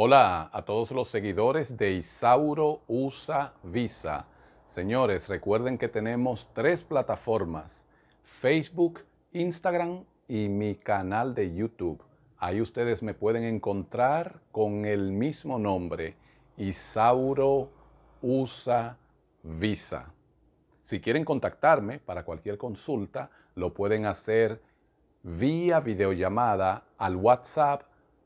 Hola a todos los seguidores de Isauro USA Visa. Señores, recuerden que tenemos tres plataformas, Facebook, Instagram y mi canal de YouTube. Ahí ustedes me pueden encontrar con el mismo nombre, Isauro USA Visa. Si quieren contactarme para cualquier consulta, lo pueden hacer vía videollamada al WhatsApp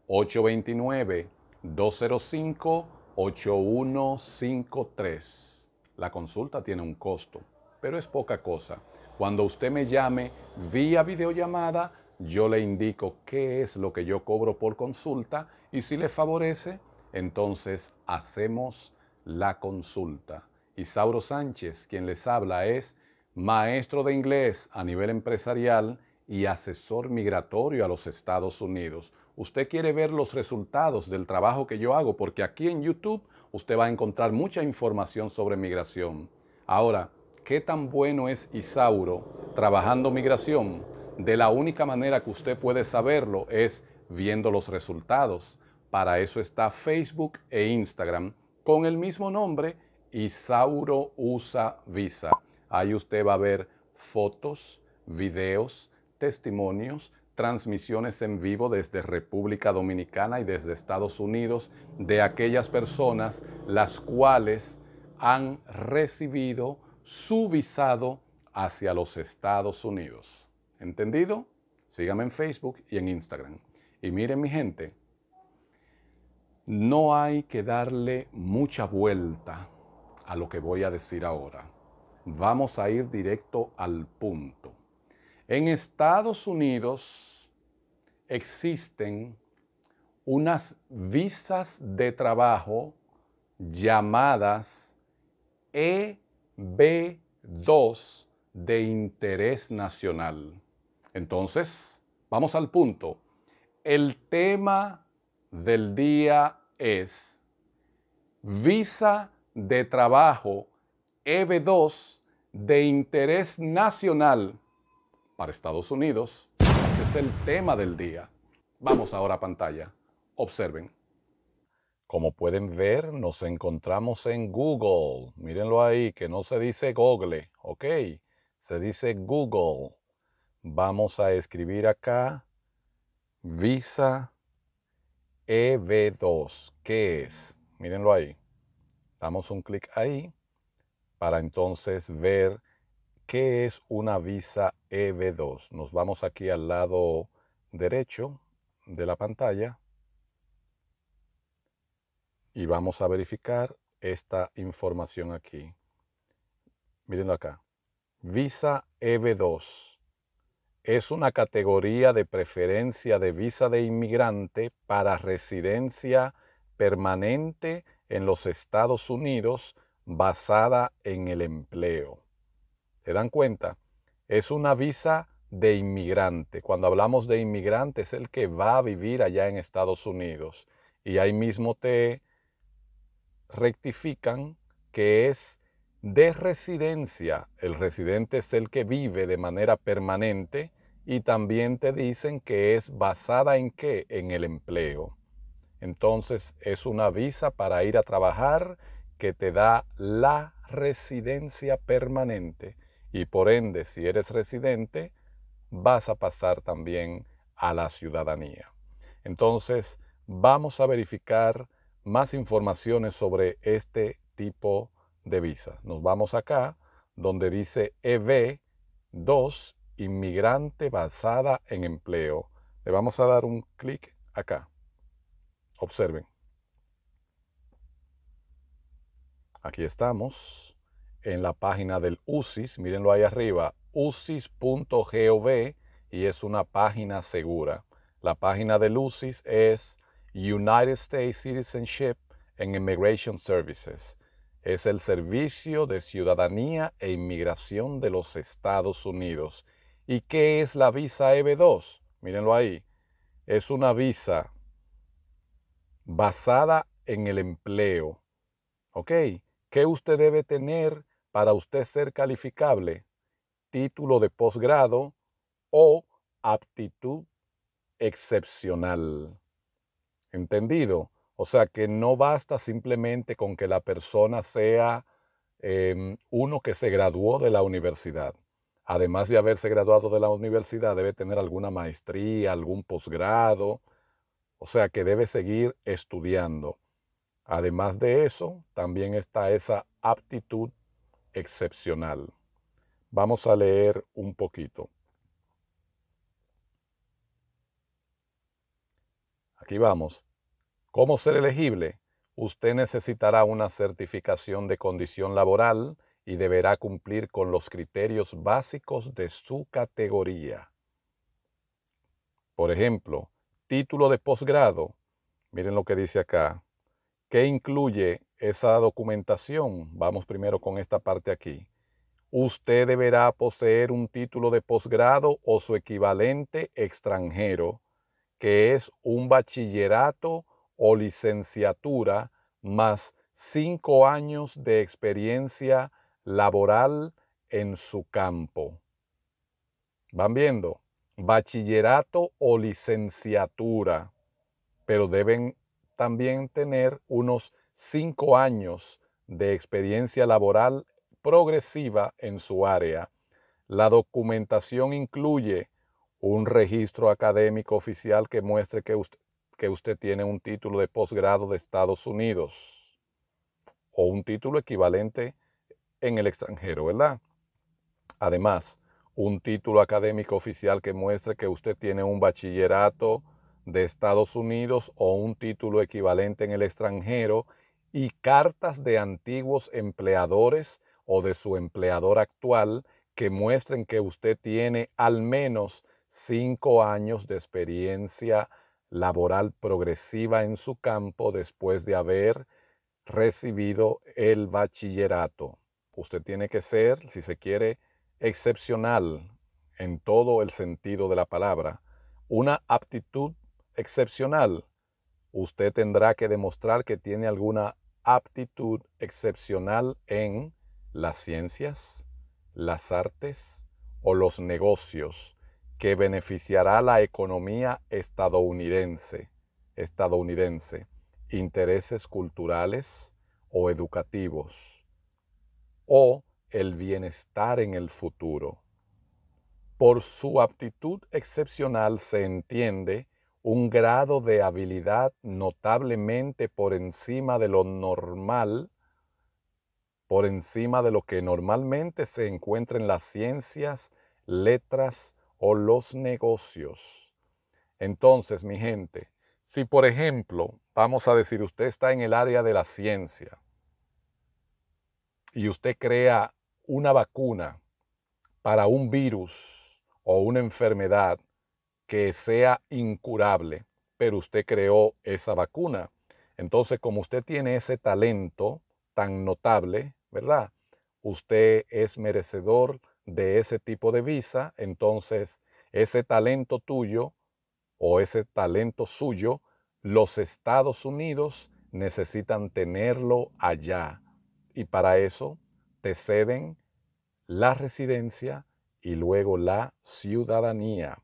829 205-8153. La consulta tiene un costo, pero es poca cosa. Cuando usted me llame vía videollamada, yo le indico qué es lo que yo cobro por consulta y si le favorece, entonces hacemos la consulta. Isauro Sánchez, quien les habla, es maestro de inglés a nivel empresarial y asesor migratorio a los Estados Unidos usted quiere ver los resultados del trabajo que yo hago, porque aquí en YouTube usted va a encontrar mucha información sobre migración. Ahora, ¿qué tan bueno es Isauro trabajando migración? De la única manera que usted puede saberlo es viendo los resultados. Para eso está Facebook e Instagram con el mismo nombre, Isauro Usa Visa. Ahí usted va a ver fotos, videos, testimonios, transmisiones en vivo desde República Dominicana y desde Estados Unidos de aquellas personas las cuales han recibido su visado hacia los Estados Unidos. ¿Entendido? Síganme en Facebook y en Instagram. Y miren mi gente, no hay que darle mucha vuelta a lo que voy a decir ahora. Vamos a ir directo al punto. En Estados Unidos, existen unas visas de trabajo llamadas EB2 de interés nacional. Entonces, vamos al punto. El tema del día es visa de trabajo EB2 de interés nacional para Estados Unidos el tema del día. Vamos ahora a pantalla. Observen. Como pueden ver, nos encontramos en Google. Mírenlo ahí, que no se dice Google, ¿ok? Se dice Google. Vamos a escribir acá Visa EV2. ¿Qué es? Mírenlo ahí. Damos un clic ahí para entonces ver ¿Qué es una visa EB2? Nos vamos aquí al lado derecho de la pantalla y vamos a verificar esta información aquí. Mírenlo acá. Visa EB2 es una categoría de preferencia de visa de inmigrante para residencia permanente en los Estados Unidos basada en el empleo. ¿Te dan cuenta? Es una visa de inmigrante. Cuando hablamos de inmigrante es el que va a vivir allá en Estados Unidos. Y ahí mismo te rectifican que es de residencia. El residente es el que vive de manera permanente y también te dicen que es basada en qué? En el empleo. Entonces es una visa para ir a trabajar que te da la residencia permanente y por ende, si eres residente, vas a pasar también a la ciudadanía. Entonces, vamos a verificar más informaciones sobre este tipo de visas. Nos vamos acá donde dice EB2, inmigrante basada en empleo. Le vamos a dar un clic acá. Observen. Aquí estamos en la página del UCIS, mírenlo ahí arriba, ucis.gov y es una página segura. La página del UCIS es United States Citizenship and Immigration Services. Es el Servicio de Ciudadanía e Inmigración de los Estados Unidos. ¿Y qué es la visa EB2? Mírenlo ahí. Es una visa basada en el empleo. ¿Ok? ¿Qué usted debe tener para usted ser calificable, título de posgrado o aptitud excepcional. ¿Entendido? O sea que no basta simplemente con que la persona sea em, uno que se graduó de la universidad. Además de haberse graduado de la universidad, debe tener alguna maestría, algún posgrado. O sea que debe seguir estudiando. Además de eso, también está esa aptitud excepcional. Vamos a leer un poquito. Aquí vamos. ¿Cómo ser elegible? Usted necesitará una certificación de condición laboral y deberá cumplir con los criterios básicos de su categoría. Por ejemplo, título de posgrado. Miren lo que dice acá. ¿Qué incluye esa documentación, vamos primero con esta parte aquí. Usted deberá poseer un título de posgrado o su equivalente extranjero, que es un bachillerato o licenciatura más cinco años de experiencia laboral en su campo. ¿Van viendo? Bachillerato o licenciatura, pero deben también tener unos cinco años de experiencia laboral progresiva en su área. La documentación incluye un registro académico oficial que muestre que usted, que usted tiene un título de posgrado de Estados Unidos o un título equivalente en el extranjero, ¿verdad? Además, un título académico oficial que muestre que usted tiene un bachillerato de Estados Unidos o un título equivalente en el extranjero y cartas de antiguos empleadores o de su empleador actual que muestren que usted tiene al menos cinco años de experiencia laboral progresiva en su campo después de haber recibido el bachillerato. Usted tiene que ser, si se quiere, excepcional en todo el sentido de la palabra, una aptitud excepcional. Usted tendrá que demostrar que tiene alguna aptitud excepcional en las ciencias, las artes o los negocios que beneficiará la economía estadounidense, estadounidense, intereses culturales o educativos, o el bienestar en el futuro. Por su aptitud excepcional se entiende un grado de habilidad notablemente por encima de lo normal, por encima de lo que normalmente se encuentra en las ciencias, letras o los negocios. Entonces, mi gente, si por ejemplo, vamos a decir, usted está en el área de la ciencia y usted crea una vacuna para un virus o una enfermedad, que sea incurable, pero usted creó esa vacuna. Entonces, como usted tiene ese talento tan notable, ¿verdad? Usted es merecedor de ese tipo de visa, entonces ese talento tuyo o ese talento suyo, los Estados Unidos necesitan tenerlo allá. Y para eso te ceden la residencia y luego la ciudadanía.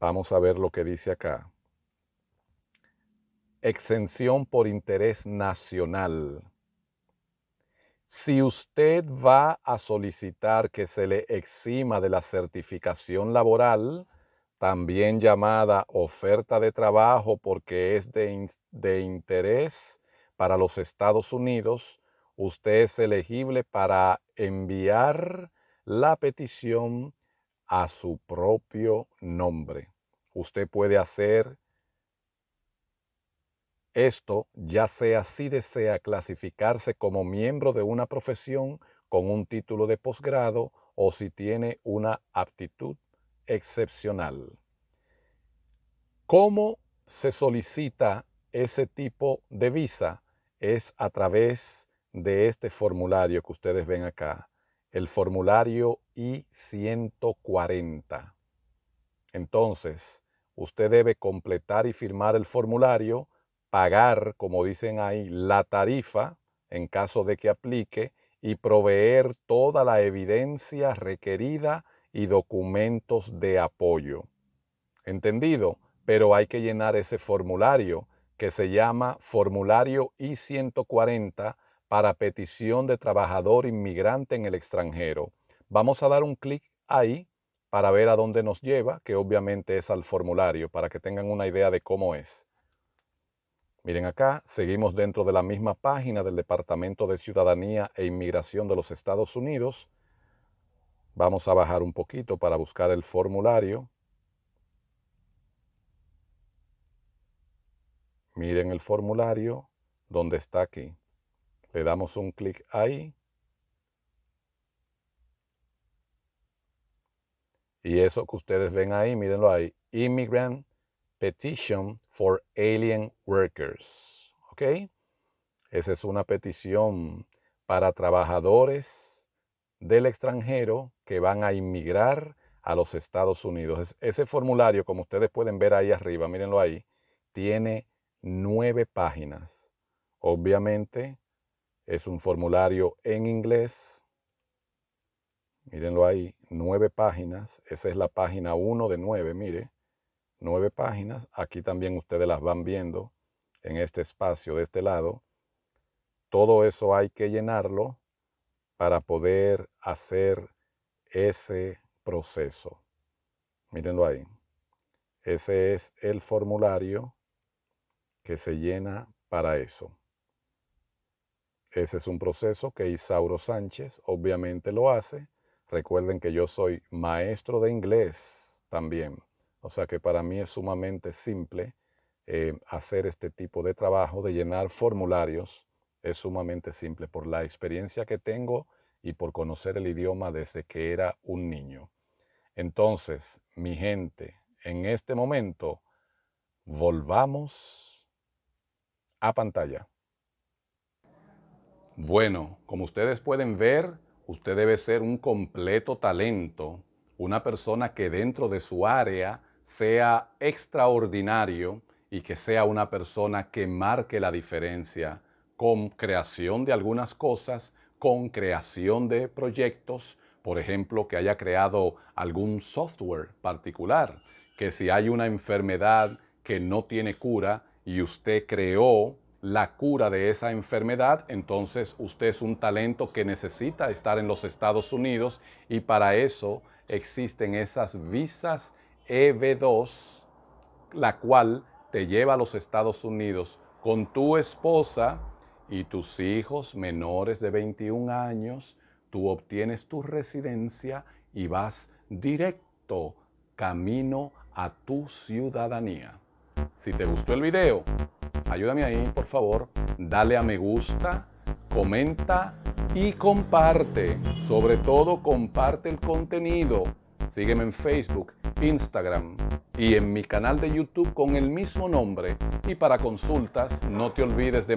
Vamos a ver lo que dice acá. Exención por interés nacional. Si usted va a solicitar que se le exima de la certificación laboral, también llamada oferta de trabajo porque es de, interés para los Estados Unidos, usted es elegible para enviar la petición a su propio nombre. Usted puede hacer esto ya sea si desea clasificarse como miembro de una profesión con un título de posgrado o si tiene una aptitud excepcional. ¿Cómo se solicita ese tipo de visa? Es a través de este formulario que ustedes ven acá el formulario I-140. Entonces, usted debe completar y firmar el formulario, pagar, como dicen ahí, la tarifa en caso de que aplique y proveer toda la evidencia requerida y documentos de apoyo. ¿Entendido? Pero hay que llenar ese formulario que se llama Formulario I-140 para petición de trabajador inmigrante en el extranjero. Vamos a dar un clic ahí para ver a dónde nos lleva, que obviamente es al formulario, para que tengan una idea de cómo es. Miren acá, seguimos dentro de la misma página del Departamento de Ciudadanía e Inmigración de los Estados Unidos. Vamos a bajar un poquito para buscar el formulario. Miren el formulario donde está aquí. Le damos un clic ahí. Y eso que ustedes ven ahí, mírenlo ahí. Immigrant Petition for Alien Workers. ¿Ok? Esa es una petición para trabajadores del extranjero que van a inmigrar a los Estados Unidos. Ese formulario, como ustedes pueden ver ahí arriba, mírenlo ahí, tiene nueve páginas. Obviamente, es un formulario en inglés. Mírenlo ahí, nueve páginas. Esa es la página 1 de 9, mire. Nueve páginas. Aquí también ustedes las van viendo en este espacio de este lado. Todo eso hay que llenarlo para poder hacer ese proceso. Mírenlo ahí. Ese es el formulario que se llena para eso. Ese es un proceso que Isauro Sánchez obviamente lo hace. Recuerden que yo soy maestro de inglés también, o sea que para mí es sumamente simple eh, hacer este tipo de trabajo, de llenar formularios. Es sumamente simple por la experiencia que tengo y por conocer el idioma desde que era un niño. Entonces, mi gente, en este momento, volvamos a pantalla. Bueno, como ustedes pueden ver, usted debe ser un completo talento, una persona que dentro de su área sea extraordinario y que sea una persona que marque la diferencia con creación de algunas cosas, con creación de proyectos, por ejemplo, que haya creado algún software particular, que si hay una enfermedad que no tiene cura y usted creó la cura de esa enfermedad, entonces usted es un talento que necesita estar en los Estados Unidos y para eso existen esas visas EB2, la cual te lleva a los Estados Unidos con tu esposa y tus hijos menores de 21 años, tú obtienes tu residencia y vas directo camino a tu ciudadanía. Si te gustó el video, ayúdame ahí, por favor, dale a me gusta, comenta y comparte. Sobre todo, comparte el contenido. Sígueme en Facebook, Instagram y en mi canal de YouTube con el mismo nombre. Y para consultas, no te olvides de,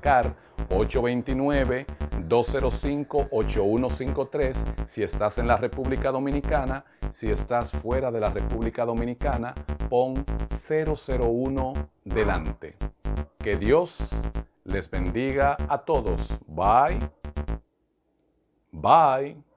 marcar 829-205-8153 si estás en la República Dominicana si estás fuera de la República Dominicana, pon 001 delante. Que Dios les bendiga a todos. Bye. Bye.